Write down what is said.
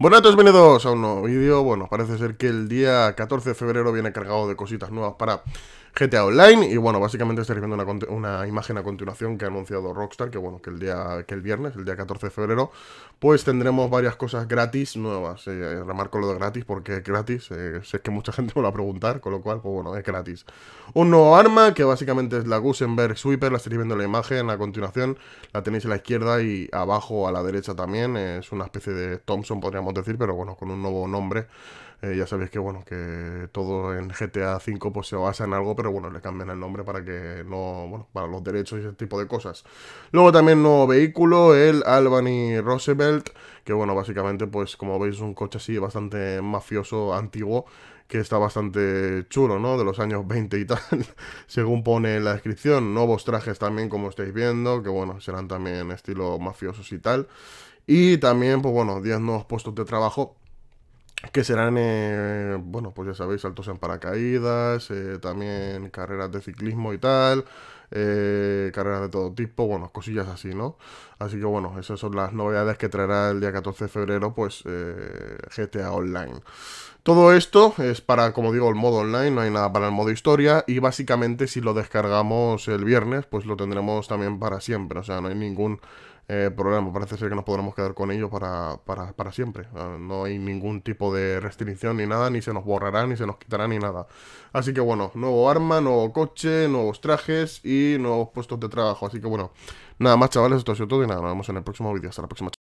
Buenas todos, bienvenidos a un nuevo vídeo. Bueno, parece ser que el día 14 de febrero viene cargado de cositas nuevas para GTA Online. Y bueno, básicamente estaréis viendo una, imagen a continuación que ha anunciado Rockstar, que bueno, que el día que el viernes, el día 14 de febrero, pues tendremos varias cosas gratis nuevas. Eh, eh, remarco lo de gratis porque es gratis, eh, sé que mucha gente me lo va a preguntar, con lo cual, pues bueno, es gratis. Un nuevo arma que básicamente es la Gusenberg Sweeper, la estaréis viendo en la imagen a continuación, la tenéis a la izquierda y abajo a la derecha también, es una especie de Thompson podríamos decir, pero bueno, con un nuevo nombre eh, ya sabéis que, bueno, que todo en GTA V pues, se basa en algo, pero bueno, le cambian el nombre para que no, bueno, para los derechos y ese tipo de cosas. Luego también nuevo vehículo, el Albany Roosevelt, que bueno, básicamente pues como veis es un coche así bastante mafioso, antiguo, que está bastante chulo, ¿no? De los años 20 y tal, según pone en la descripción. Nuevos trajes también, como estáis viendo, que bueno, serán también estilo mafiosos y tal. Y también, pues bueno, 10 nuevos puestos de trabajo que serán, eh, bueno, pues ya sabéis, saltos en paracaídas, eh, también carreras de ciclismo y tal, eh, carreras de todo tipo, bueno, cosillas así, ¿no? Así que bueno, esas son las novedades que traerá el día 14 de febrero, pues GTA Online. Todo esto es para, como digo, el modo online, no hay nada para el modo historia y básicamente si lo descargamos el viernes, pues lo tendremos también para siempre, o sea, no hay ningún eh, programa. Parece ser que nos podremos quedar con ellos para, siempre. Ah, no hay ningún tipo de restricción ni nada, ni se nos borrará, ni se nos quitará, ni nada. Así que bueno, nuevo arma, nuevo coche, nuevos trajes y nuevos puestos de trabajo. Así que bueno, nada más chavales, esto ha sido todo y nada, nos vemos en el próximo vídeo. Hasta la próxima.